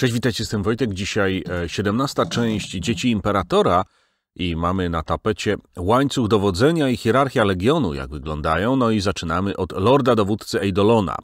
Cześć, witajcie, jestem Wojtek. Dzisiaj 17. E, część Dzieci Imperatora i mamy na tapecie łańcuch dowodzenia i hierarchia Legionu, jak wyglądają. No i zaczynamy od lorda dowódcy Eidolona.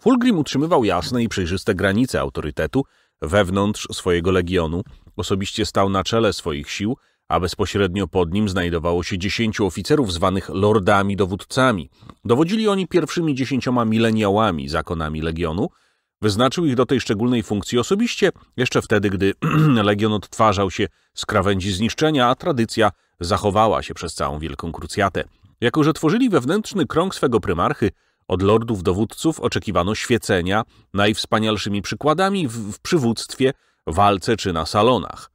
Fulgrim utrzymywał jasne i przejrzyste granice autorytetu wewnątrz swojego Legionu. Osobiście stał na czele swoich sił, a bezpośrednio pod nim znajdowało się dziesięciu oficerów zwanych lordami dowódcami. Dowodzili oni pierwszymi dziesięcioma mileniałami zakonami Legionu – Wyznaczył ich do tej szczególnej funkcji osobiście jeszcze wtedy, gdy Legion odtwarzał się z krawędzi zniszczenia, a tradycja zachowała się przez całą Wielką Krucjatę. Jako, że tworzyli wewnętrzny krąg swego prymarchy, od lordów dowódców oczekiwano świecenia najwspanialszymi przykładami w, w przywództwie, walce czy na salonach.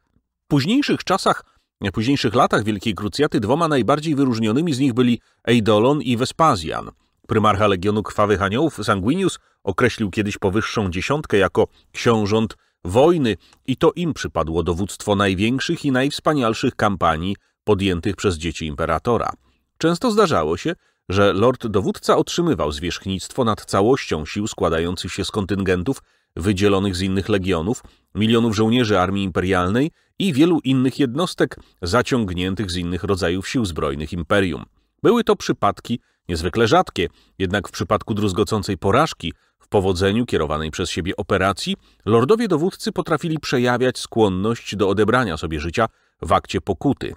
W późniejszych czasach, w późniejszych latach Wielkiej Krucjaty dwoma najbardziej wyróżnionymi z nich byli Eidolon i Wespazjan – Prymarcha Legionu Krwawych Aniołów Sanguinius określił kiedyś powyższą dziesiątkę jako książąt wojny i to im przypadło dowództwo największych i najwspanialszych kampanii podjętych przez dzieci imperatora. Często zdarzało się, że lord dowódca otrzymywał zwierzchnictwo nad całością sił składających się z kontyngentów wydzielonych z innych legionów, milionów żołnierzy armii imperialnej i wielu innych jednostek zaciągniętych z innych rodzajów sił zbrojnych imperium. Były to przypadki, niezwykle rzadkie, jednak w przypadku druzgocącej porażki w powodzeniu kierowanej przez siebie operacji, lordowie dowódcy potrafili przejawiać skłonność do odebrania sobie życia w akcie pokuty.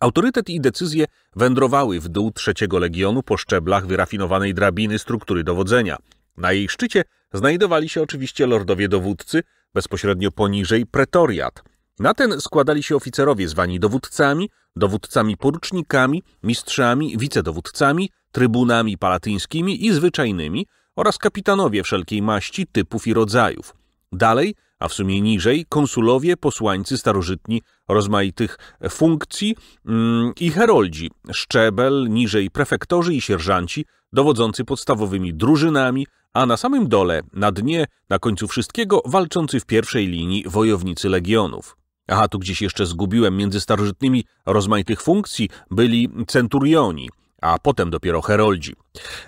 Autorytet i decyzje wędrowały w dół trzeciego legionu po szczeblach wyrafinowanej drabiny struktury dowodzenia. Na jej szczycie znajdowali się oczywiście lordowie dowódcy, bezpośrednio poniżej pretoriat. Na ten składali się oficerowie zwani dowódcami, dowódcami porucznikami, mistrzami, wicedowódcami, trybunami palatyńskimi i zwyczajnymi oraz kapitanowie wszelkiej maści, typów i rodzajów. Dalej, a w sumie niżej, konsulowie, posłańcy starożytni rozmaitych funkcji yy, i heroldzi, szczebel, niżej prefektorzy i sierżanci, dowodzący podstawowymi drużynami, a na samym dole, na dnie, na końcu wszystkiego walczący w pierwszej linii wojownicy legionów. Aha, tu gdzieś jeszcze zgubiłem, między starożytnymi rozmaitych funkcji byli centurioni, a potem dopiero heroldzi.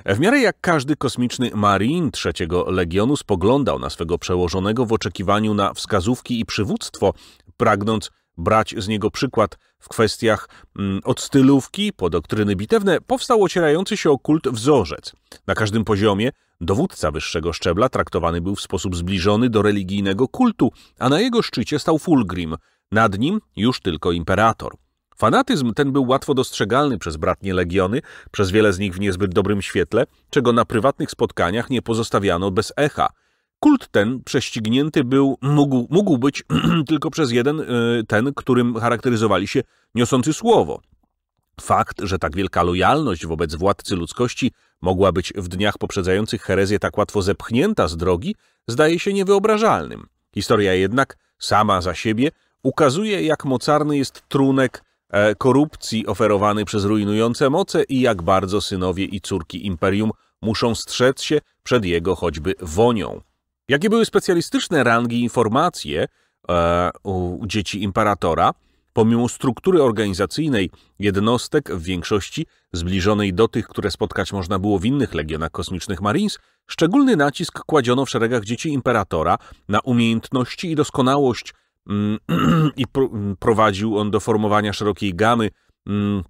W miarę jak każdy kosmiczny marin trzeciego legionu spoglądał na swego przełożonego w oczekiwaniu na wskazówki i przywództwo, pragnąc brać z niego przykład w kwestiach mm, od stylówki po doktryny bitewne, powstał ocierający się o kult wzorzec. Na każdym poziomie dowódca wyższego szczebla traktowany był w sposób zbliżony do religijnego kultu, a na jego szczycie stał Fulgrim, nad nim już tylko imperator. Fanatyzm ten był łatwo dostrzegalny przez bratnie legiony, przez wiele z nich w niezbyt dobrym świetle, czego na prywatnych spotkaniach nie pozostawiano bez echa. Kult ten prześcignięty był, mógł, mógł być tylko przez jeden, y, ten, którym charakteryzowali się niosący słowo. Fakt, że tak wielka lojalność wobec władcy ludzkości mogła być w dniach poprzedzających herezję tak łatwo zepchnięta z drogi, zdaje się niewyobrażalnym. Historia jednak sama za siebie ukazuje, jak mocarny jest trunek e, korupcji oferowany przez rujnujące moce i jak bardzo synowie i córki imperium muszą strzec się przed jego choćby wonią. Jakie były specjalistyczne rangi informacje e, u dzieci imperatora, pomimo struktury organizacyjnej jednostek w większości zbliżonej do tych, które spotkać można było w innych legionach kosmicznych Marines, szczególny nacisk kładziono w szeregach dzieci imperatora na umiejętności i doskonałość Mm, i mm, prowadził on do formowania szerokiej gamy mm,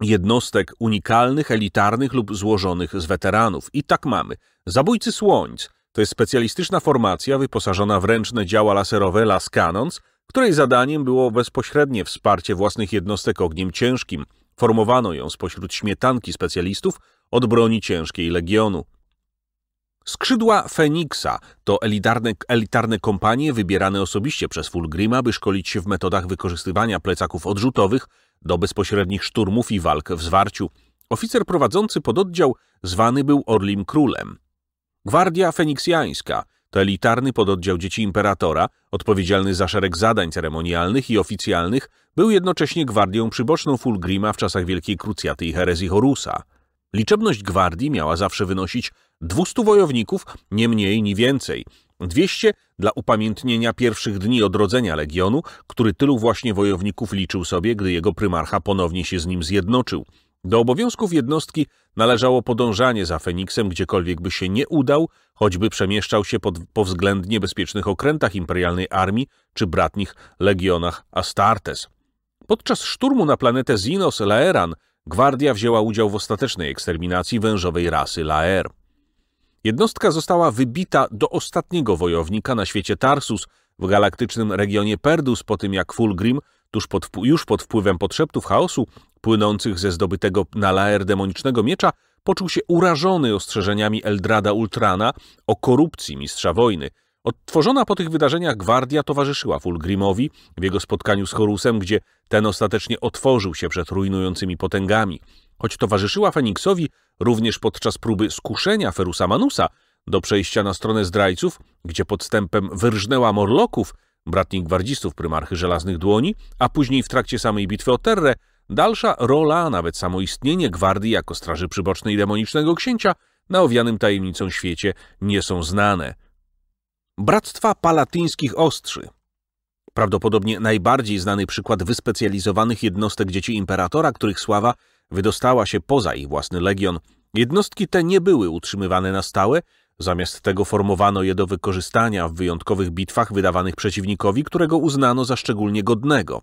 jednostek unikalnych, elitarnych lub złożonych z weteranów. I tak mamy. Zabójcy Słońc to jest specjalistyczna formacja wyposażona w ręczne działa laserowe Las Canons, której zadaniem było bezpośrednie wsparcie własnych jednostek ogniem ciężkim. Formowano ją spośród śmietanki specjalistów od broni ciężkiej Legionu. Skrzydła Feniksa to elitarne, elitarne kompanie wybierane osobiście przez Fulgrima, by szkolić się w metodach wykorzystywania plecaków odrzutowych do bezpośrednich szturmów i walk w zwarciu. Oficer prowadzący pododdział zwany był Orlim Królem. Gwardia Feniksjańska to elitarny pododdział dzieci imperatora, odpowiedzialny za szereg zadań ceremonialnych i oficjalnych, był jednocześnie gwardią przyboczną Fulgrima w czasach Wielkiej Krucjaty i herezji Horusa. Liczebność gwardii miała zawsze wynosić 200 wojowników, nie mniej, ni więcej. 200 dla upamiętnienia pierwszych dni odrodzenia legionu, który tylu właśnie wojowników liczył sobie, gdy jego prymarcha ponownie się z nim zjednoczył. Do obowiązków jednostki należało podążanie za Feniksem, gdziekolwiek by się nie udał, choćby przemieszczał się pod, po względnie bezpiecznych okrętach imperialnej armii czy bratnich legionach Astartes. Podczas szturmu na planetę Zinos Laeran gwardia wzięła udział w ostatecznej eksterminacji wężowej rasy Laer. Jednostka została wybita do ostatniego wojownika na świecie Tarsus w galaktycznym regionie Perdus po tym jak Fulgrim, tuż pod, już pod wpływem podszeptów chaosu płynących ze zdobytego na Laer demonicznego miecza, poczuł się urażony ostrzeżeniami Eldrada Ultrana o korupcji mistrza wojny. Odtworzona po tych wydarzeniach gwardia towarzyszyła Fulgrimowi w jego spotkaniu z Horusem, gdzie ten ostatecznie otworzył się przed rujnującymi potęgami. Choć towarzyszyła Feniksowi również podczas próby skuszenia Ferusa Manusa do przejścia na stronę zdrajców, gdzie podstępem wyrżnęła Morloków, bratnik gwardzistów prymarchy Żelaznych Dłoni, a później w trakcie samej bitwy o Terre, dalsza rola, a nawet samoistnienie gwardii jako straży przybocznej demonicznego księcia na owianym tajemnicą świecie nie są znane. Bractwa Palatyńskich Ostrzy Prawdopodobnie najbardziej znany przykład wyspecjalizowanych jednostek dzieci imperatora, których sława wydostała się poza ich własny legion. Jednostki te nie były utrzymywane na stałe, zamiast tego formowano je do wykorzystania w wyjątkowych bitwach wydawanych przeciwnikowi, którego uznano za szczególnie godnego.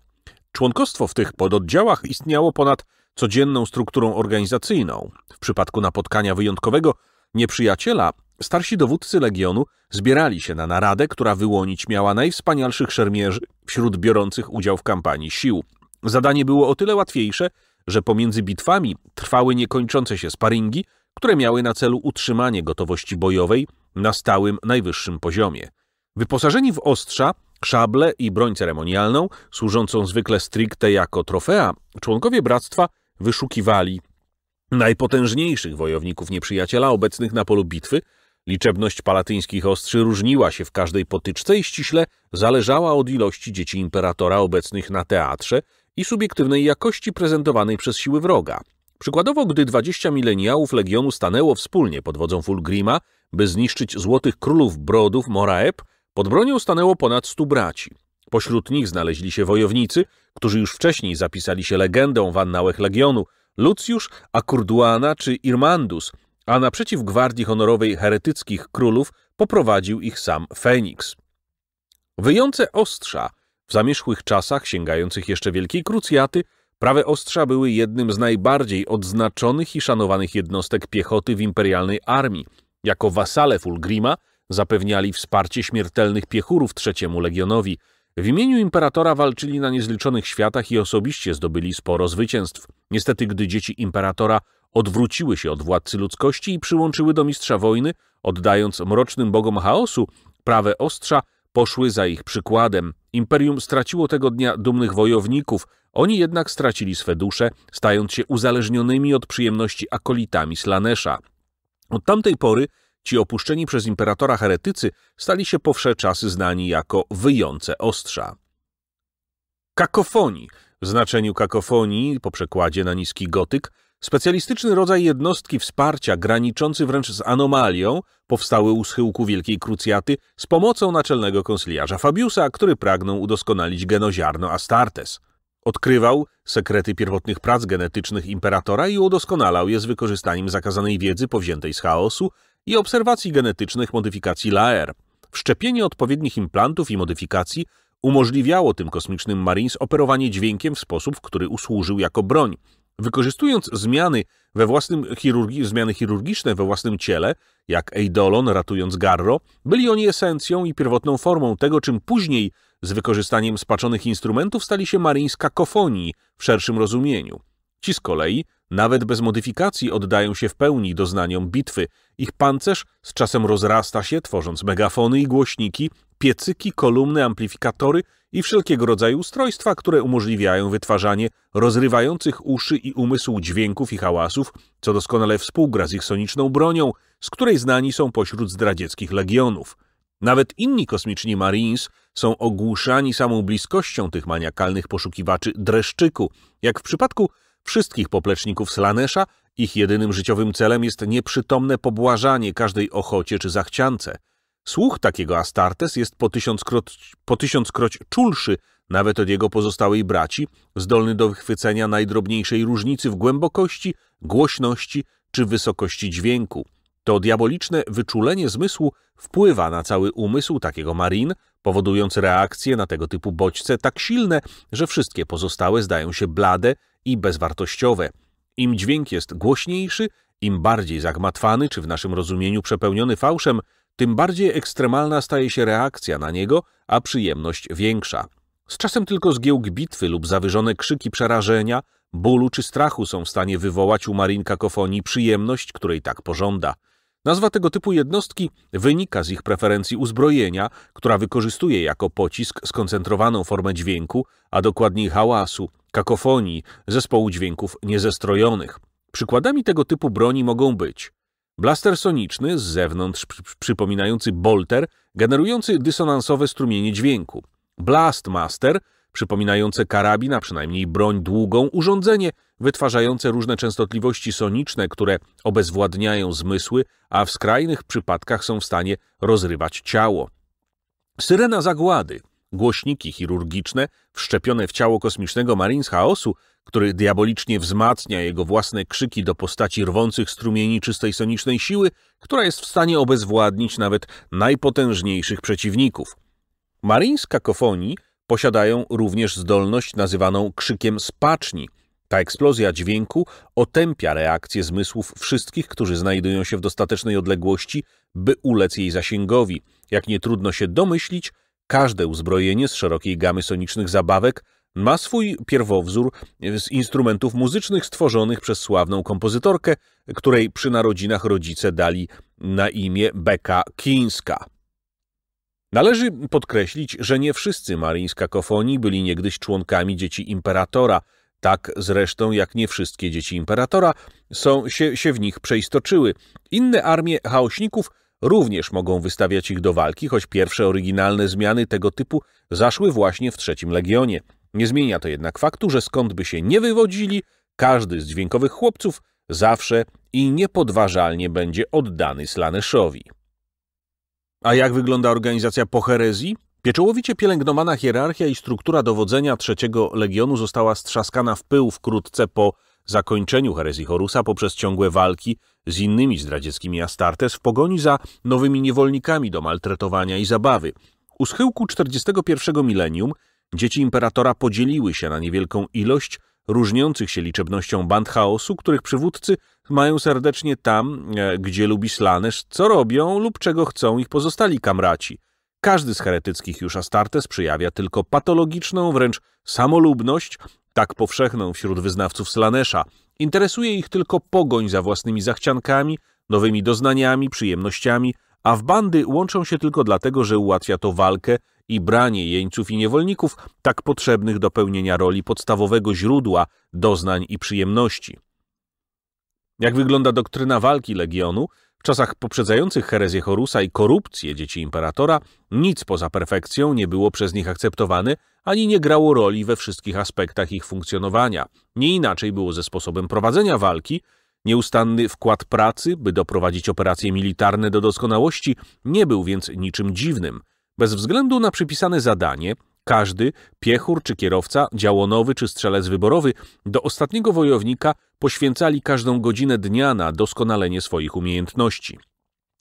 Członkostwo w tych pododdziałach istniało ponad codzienną strukturą organizacyjną. W przypadku napotkania wyjątkowego nieprzyjaciela starsi dowódcy legionu zbierali się na naradę, która wyłonić miała najwspanialszych szermierzy wśród biorących udział w kampanii sił. Zadanie było o tyle łatwiejsze, że pomiędzy bitwami trwały niekończące się sparingi, które miały na celu utrzymanie gotowości bojowej na stałym, najwyższym poziomie. Wyposażeni w ostrza, szable i broń ceremonialną, służącą zwykle stricte jako trofea, członkowie bractwa wyszukiwali najpotężniejszych wojowników nieprzyjaciela obecnych na polu bitwy. Liczebność palatyńskich ostrzy różniła się w każdej potyczce i ściśle zależała od ilości dzieci imperatora obecnych na teatrze, i subiektywnej jakości prezentowanej przez siły wroga. Przykładowo, gdy 20 mileniałów Legionu stanęło wspólnie pod wodzą Fulgrima, by zniszczyć złotych królów Brodów Moraeb, pod bronią stanęło ponad 100 braci. Pośród nich znaleźli się wojownicy, którzy już wcześniej zapisali się legendą w annałach Legionu, Lucius, Akurduana czy Irmandus, a naprzeciw gwardii honorowej heretyckich królów poprowadził ich sam Feniks. Wyjące ostrza w zamierzchłych czasach, sięgających jeszcze Wielkiej Krucjaty, prawe ostrza były jednym z najbardziej odznaczonych i szanowanych jednostek piechoty w imperialnej armii. Jako wasale Fulgrima zapewniali wsparcie śmiertelnych piechurów trzeciemu legionowi. W imieniu imperatora walczyli na niezliczonych światach i osobiście zdobyli sporo zwycięstw. Niestety, gdy dzieci imperatora odwróciły się od władcy ludzkości i przyłączyły do mistrza wojny, oddając mrocznym bogom chaosu, prawe ostrza poszły za ich przykładem. Imperium straciło tego dnia dumnych wojowników, oni jednak stracili swe dusze, stając się uzależnionymi od przyjemności akolitami Slanesza. Od tamtej pory ci opuszczeni przez imperatora heretycy stali się powsze czasy znani jako wyjące ostrza. Kakofonii. W znaczeniu kakofonii, po przekładzie na niski gotyk, Specjalistyczny rodzaj jednostki wsparcia, graniczący wręcz z anomalią, powstały u schyłku Wielkiej Krucjaty z pomocą naczelnego konsyliarza Fabiusa, który pragnął udoskonalić genoziarno Astartes. Odkrywał sekrety pierwotnych prac genetycznych imperatora i udoskonalał je z wykorzystaniem zakazanej wiedzy powziętej z chaosu i obserwacji genetycznych modyfikacji Laer. Wszczepienie odpowiednich implantów i modyfikacji umożliwiało tym kosmicznym Marines operowanie dźwiękiem w sposób, który usłużył jako broń – Wykorzystując zmiany we własnym chirurgi zmiany chirurgiczne we własnym ciele, jak Eidolon ratując Garro, byli oni esencją i pierwotną formą tego, czym później z wykorzystaniem spaczonych instrumentów stali się maryńska kofonii w szerszym rozumieniu. Ci z kolei nawet bez modyfikacji oddają się w pełni doznaniom bitwy. Ich pancerz z czasem rozrasta się, tworząc megafony i głośniki, piecyki, kolumny, amplifikatory i wszelkiego rodzaju ustrojstwa, które umożliwiają wytwarzanie rozrywających uszy i umysł dźwięków i hałasów, co doskonale współgra z ich soniczną bronią, z której znani są pośród zdradzieckich legionów. Nawet inni kosmiczni Marines są ogłuszani samą bliskością tych maniakalnych poszukiwaczy dreszczyku, jak w przypadku wszystkich popleczników Slanesza, ich jedynym życiowym celem jest nieprzytomne pobłażanie każdej ochocie czy zachciance. Słuch takiego Astartes jest po tysiąckroć, po tysiąckroć czulszy nawet od jego pozostałej braci, zdolny do wychwycenia najdrobniejszej różnicy w głębokości, głośności czy wysokości dźwięku. To diaboliczne wyczulenie zmysłu wpływa na cały umysł takiego marin, powodując reakcje na tego typu bodźce tak silne, że wszystkie pozostałe zdają się blade i bezwartościowe. Im dźwięk jest głośniejszy, im bardziej zagmatwany czy w naszym rozumieniu przepełniony fałszem, tym bardziej ekstremalna staje się reakcja na niego, a przyjemność większa. Z czasem tylko zgiełk bitwy lub zawyżone krzyki przerażenia, bólu czy strachu są w stanie wywołać u Marin kakofonii przyjemność, której tak pożąda. Nazwa tego typu jednostki wynika z ich preferencji uzbrojenia, która wykorzystuje jako pocisk skoncentrowaną formę dźwięku, a dokładniej hałasu, kakofonii, zespołu dźwięków niezestrojonych. Przykładami tego typu broni mogą być blaster soniczny z zewnątrz przypominający bolter, generujący dysonansowe strumienie dźwięku, blastmaster przypominające karabin, a przynajmniej broń długą, urządzenie wytwarzające różne częstotliwości soniczne, które obezwładniają zmysły, a w skrajnych przypadkach są w stanie rozrywać ciało. Syrena zagłady, głośniki chirurgiczne wszczepione w ciało kosmicznego Marines Chaosu, który diabolicznie wzmacnia jego własne krzyki do postaci rwących strumieni czystej sonicznej siły, która jest w stanie obezwładnić nawet najpotężniejszych przeciwników. Marines kakofonii posiadają również zdolność nazywaną krzykiem spaczni. Ta eksplozja dźwięku otępia reakcje zmysłów wszystkich, którzy znajdują się w dostatecznej odległości, by ulec jej zasięgowi. Jak nie trudno się domyślić, Każde uzbrojenie z szerokiej gamy sonicznych zabawek ma swój pierwowzór z instrumentów muzycznych stworzonych przez sławną kompozytorkę, której przy narodzinach rodzice dali na imię Beka Kińska. Należy podkreślić, że nie wszyscy Marines kofonii byli niegdyś członkami dzieci imperatora, tak zresztą jak nie wszystkie dzieci imperatora są, się, się w nich przeistoczyły. Inne armie chaosników również mogą wystawiać ich do walki, choć pierwsze oryginalne zmiany tego typu zaszły właśnie w trzecim legionie. Nie zmienia to jednak faktu, że skąd by się nie wywodzili, każdy z dźwiękowych chłopców zawsze i niepodważalnie będzie oddany Slaneszowi. A jak wygląda organizacja po herezji? Pieczołowicie pielęgnowana hierarchia i struktura dowodzenia trzeciego legionu została strzaskana w pył wkrótce po zakończeniu herezji Horusa poprzez ciągłe walki z innymi zdradzieckimi Astartes w pogoni za nowymi niewolnikami do maltretowania i zabawy. U schyłku 41 milenium dzieci imperatora podzieliły się na niewielką ilość różniących się liczebnością band chaosu, których przywódcy mają serdecznie tam, e, gdzie lubi Slanesz, co robią lub czego chcą ich pozostali kamraci. Każdy z heretyckich już Astartes przyjawia tylko patologiczną, wręcz samolubność, tak powszechną wśród wyznawców Slanesza. Interesuje ich tylko pogoń za własnymi zachciankami, nowymi doznaniami, przyjemnościami, a w bandy łączą się tylko dlatego, że ułatwia to walkę i branie jeńców i niewolników tak potrzebnych do pełnienia roli podstawowego źródła doznań i przyjemności. Jak wygląda doktryna walki Legionu, w czasach poprzedzających herezję Horusa i korupcję dzieci imperatora nic poza perfekcją nie było przez nich akceptowane ani nie grało roli we wszystkich aspektach ich funkcjonowania. Nie inaczej było ze sposobem prowadzenia walki, Nieustanny wkład pracy, by doprowadzić operacje militarne do doskonałości, nie był więc niczym dziwnym. Bez względu na przypisane zadanie, każdy, piechur czy kierowca, działonowy czy strzelec wyborowy, do ostatniego wojownika poświęcali każdą godzinę dnia na doskonalenie swoich umiejętności.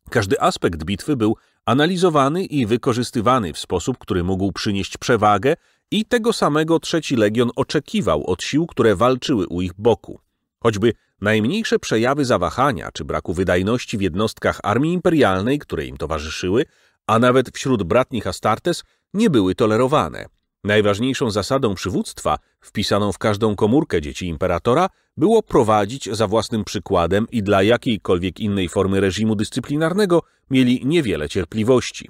Każdy aspekt bitwy był analizowany i wykorzystywany w sposób, który mógł przynieść przewagę i tego samego trzeci legion oczekiwał od sił, które walczyły u ich boku. Choćby najmniejsze przejawy zawahania czy braku wydajności w jednostkach armii imperialnej, które im towarzyszyły, a nawet wśród bratnich Astartes, nie były tolerowane. Najważniejszą zasadą przywództwa, wpisaną w każdą komórkę dzieci imperatora, było prowadzić za własnym przykładem i dla jakiejkolwiek innej formy reżimu dyscyplinarnego mieli niewiele cierpliwości.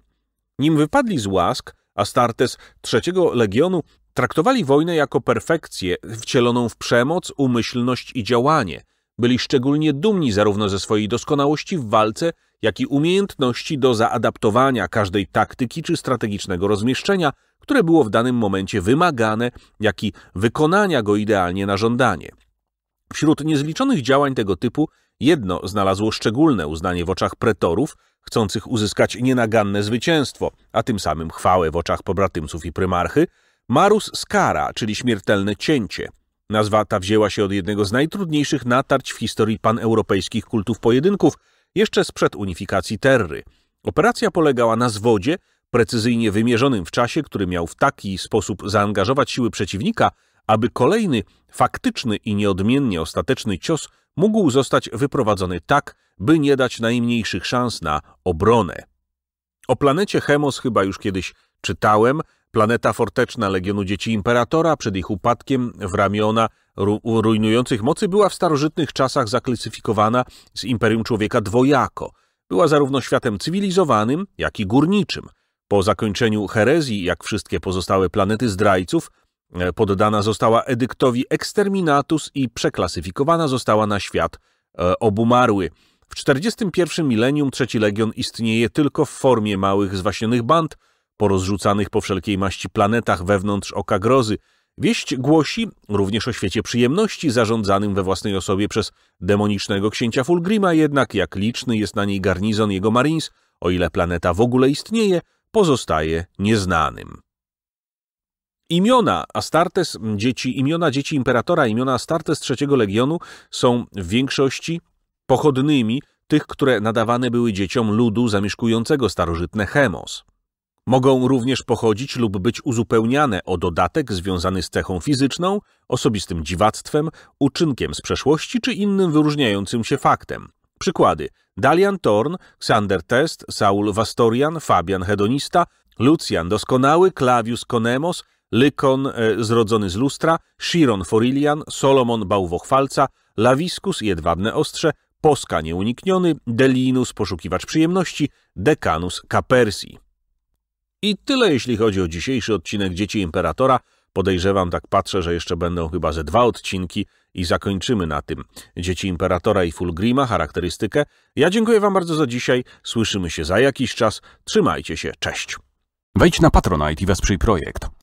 Nim wypadli z łask, Astartes trzeciego legionu traktowali wojnę jako perfekcję wcieloną w przemoc, umyślność i działanie. Byli szczególnie dumni zarówno ze swojej doskonałości w walce, jak i umiejętności do zaadaptowania każdej taktyki czy strategicznego rozmieszczenia, które było w danym momencie wymagane, jak i wykonania go idealnie na żądanie. Wśród niezliczonych działań tego typu jedno znalazło szczególne uznanie w oczach pretorów, chcących uzyskać nienaganne zwycięstwo, a tym samym chwałę w oczach pobratymców i prymarchy, Marus Skara, czyli śmiertelne cięcie. Nazwa ta wzięła się od jednego z najtrudniejszych natarć w historii paneuropejskich kultów pojedynków – jeszcze sprzed unifikacji Terry. Operacja polegała na zwodzie, precyzyjnie wymierzonym w czasie, który miał w taki sposób zaangażować siły przeciwnika, aby kolejny, faktyczny i nieodmiennie ostateczny cios mógł zostać wyprowadzony tak, by nie dać najmniejszych szans na obronę. O planecie Chemos chyba już kiedyś czytałem, Planeta forteczna Legionu Dzieci Imperatora przed ich upadkiem w ramiona ru rujnujących mocy była w starożytnych czasach zaklasyfikowana z Imperium Człowieka dwojako. Była zarówno światem cywilizowanym, jak i górniczym. Po zakończeniu herezji, jak wszystkie pozostałe planety zdrajców, e, poddana została edyktowi exterminatus i przeklasyfikowana została na świat e, obumarły. W 41 milenium trzeci legion istnieje tylko w formie małych zwaśnionych band, porozrzucanych po wszelkiej maści planetach wewnątrz oka grozy. Wieść głosi również o świecie przyjemności zarządzanym we własnej osobie przez demonicznego księcia Fulgrima, jednak jak liczny jest na niej garnizon jego marines, o ile planeta w ogóle istnieje, pozostaje nieznanym. Imiona Astartes, dzieci, imiona dzieci imperatora, imiona Astartes III Legionu są w większości pochodnymi tych, które nadawane były dzieciom ludu zamieszkującego starożytne Chemos. Mogą również pochodzić lub być uzupełniane o dodatek związany z cechą fizyczną, osobistym dziwactwem, uczynkiem z przeszłości czy innym wyróżniającym się faktem. Przykłady: Dalian Torn, Xander Test, Saul Vastorian, Fabian Hedonista, Lucian Doskonały, Clavius Konemos, Lykon e, Zrodzony z Lustra, Chiron Forilian, Solomon Bałwochwalca, Lawiskus Jedwabne Ostrze, Poska Nieunikniony, Delinus Poszukiwacz Przyjemności, Dekanus Kapersi. I tyle, jeśli chodzi o dzisiejszy odcinek Dzieci Imperatora. Podejrzewam, tak patrzę, że jeszcze będą chyba ze dwa odcinki i zakończymy na tym. Dzieci Imperatora i Fulgrima, charakterystykę. Ja dziękuję Wam bardzo za dzisiaj. Słyszymy się za jakiś czas. Trzymajcie się. Cześć. Wejdź na Patronite i wesprzyj projekt.